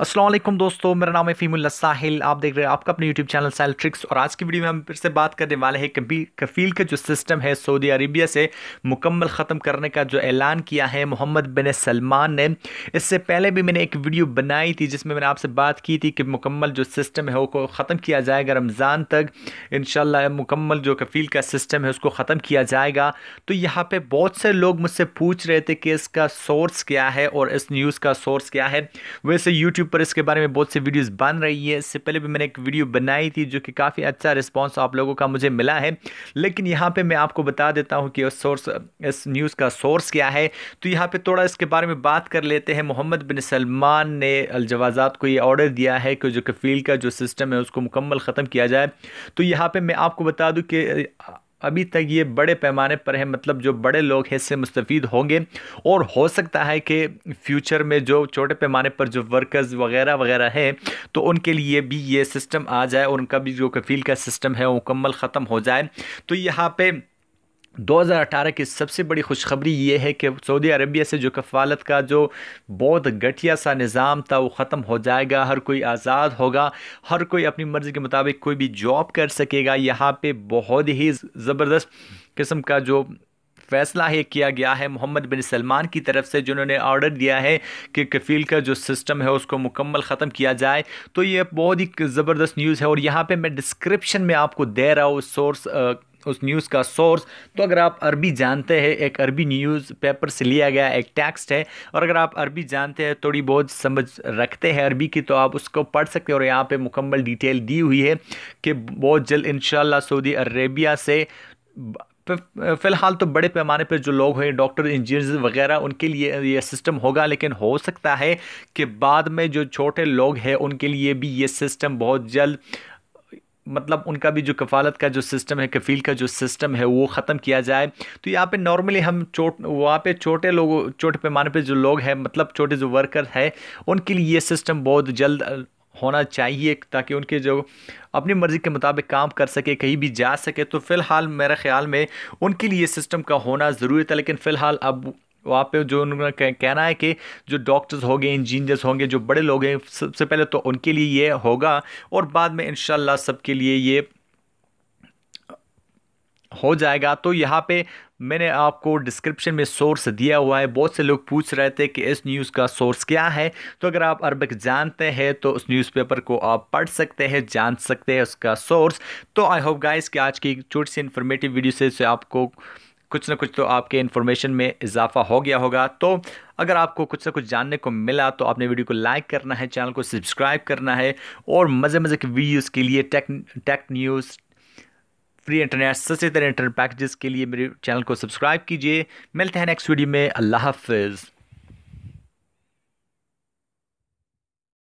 असलम दोस्तों मेरा नाम है फीमुल साहिल आप देख रहे हैं आपका अपने यूट्यूब चैनल साइल ट्रिक्स और आज की वीडियो में हम फिर से बात करने वाले हैं कभी कफील का जो सिस्टम है सऊदी अरबिया से मुकम्मल ख़त्म करने का जो ऐलान किया है मोहम्मद बिन सलमान ने इससे पहले भी मैंने एक वीडियो बनाई थी जिसमें मैंने आपसे बात की थी कि मुकम्मल जो सिस्टम है वो ख़त्म किया जाएगा रमज़ान तक इन मुकम्मल जो कफील का सिस्टम है उसको ख़त्म किया जाएगा तो यहाँ पर बहुत से लोग मुझसे पूछ रहे थे कि इसका सोर्स क्या है और इस न्यूज़ का सोर्स क्या है वैसे यूट्यूब यूट्यूब पर इसके बारे में बहुत सी वीडियोज़ बन रही है इससे पहले भी मैंने एक वीडियो बनाई थी जो कि काफ़ी अच्छा रिस्पॉन्स आप लोगों का मुझे मिला है लेकिन यहाँ पर मैं आपको बता देता हूँ कि सोर्स इस न्यूज़ का सोर्स क्या है तो यहाँ पर थोड़ा इसके बारे में बात कर लेते हैं मोहम्मद बिन सलमान ने अलजवाजात को ये ऑर्डर दिया है कि जो कफील का जो सिस्टम है उसको मुकम्मल ख़त्म किया जाए तो यहाँ पर मैं आपको बता दूँ कि अभी तक ये बड़े पैमाने पर है मतलब जो बड़े लोग हैं इससे मुस्तफ़ होंगे और हो सकता है कि फ्यूचर में जो छोटे पैमाने पर जो वर्कर्स वगैरह वगैरह है तो उनके लिए भी ये सिस्टम आ जाए उनका भी जो कफ़ील का सिस्टम है वो मुकम्मल ख़त्म हो जाए तो यहाँ पर दो हज़ार अठारह की सबसे बड़ी खुशखबरी ये है कि सऊदी अरबिया से जो कफालत का जो बहुत घटिया सा निज़ाम था वो ख़त्म हो जाएगा हर कोई आज़ाद होगा हर कोई अपनी मर्ज़ी के मुताबिक कोई भी जॉब कर सकेगा यहाँ पे बहुत ही ज़बरदस्त किस्म का जो फैसला है किया गया है मोहम्मद बिन सलमान की तरफ से जिन्होंने ऑर्डर दिया है कि कफील का जो सिस्टम है उसको मुकम्मल ख़त्म किया जाए तो ये बहुत ही ज़बरदस्त न्यूज़ है और यहाँ पे मैं डिस्क्रिप्शन में आपको दे रहा हूँ सोर्स उस न्यूज़ का सोर्स तो अगर आप अरबी जानते हैं एक अरबी न्यूज़ पेपर से लिया गया एक टेक्स्ट है और अगर आप अरबी जानते हैं थोड़ी बहुत समझ रखते हैं अरबी की तो आप उसको पढ़ सकते हैं और यहाँ पे मुकम्मल डिटेल दी हुई है कि बहुत जल्द इन सऊदी अरेबिया से फ़िलहाल तो बड़े पैमाने पर जो लोग हैं डॉक्टर इंजीनियर्स वगैरह उनके लिए ये सिस्टम होगा लेकिन हो सकता है कि बाद में जो छोटे लोग हैं उनके लिए भी ये सिस्टम बहुत जल्द मतलब उनका भी जो कफालत का जो सिस्टम है कफील का जो सिस्टम है वो ख़त्म किया जाए तो यहाँ पे नॉर्मली हम चोट वहाँ पे छोटे लोगों छोटे पैमाने पे जो लोग हैं मतलब छोटे जो वर्कर हैं उनके लिए ये सिस्टम बहुत जल्द होना चाहिए ताकि उनके जो अपनी मर्ज़ी के मुताबिक काम कर सके कहीं भी जा सके तो फ़िलहाल मेरे ख़्याल में उनके लिए सिस्टम का होना ज़रूरी था लेकिन फ़िलहाल अब वहाँ पे जो उनका कहना है कि जो डॉक्टर्स होंगे इंजीनियर्स होंगे जो बड़े लोग हैं सबसे पहले तो उनके लिए ये होगा और बाद में इन सबके लिए ये हो जाएगा तो यहाँ पे मैंने आपको डिस्क्रिप्शन में सोर्स दिया हुआ है बहुत से लोग पूछ रहे थे कि इस न्यूज़ का सोर्स क्या है तो अगर आप अरबिक जानते हैं तो उस न्यूज़पेपर को आप पढ़ सकते हैं जान सकते हैं उसका सोर्स तो आई होप गाइस कि आज की छोटी सी इन्फॉर्मेटिव वीडियो से, से आपको कुछ ना कुछ तो आपके इन्फॉर्मेशन में इजाफा हो गया होगा तो अगर आपको कुछ ना कुछ जानने को मिला तो आपने वीडियो को लाइक करना है चैनल को सब्सक्राइब करना है और मज़े मज़े के वीडियोज़ के लिए tech tech news free internet सस्ते तरह इंटरनेट पैकेजेस के लिए मेरे चैनल को सब्सक्राइब कीजिए मिलते हैं नेक्स्ट वीडियो में अल्लाह हाफिज़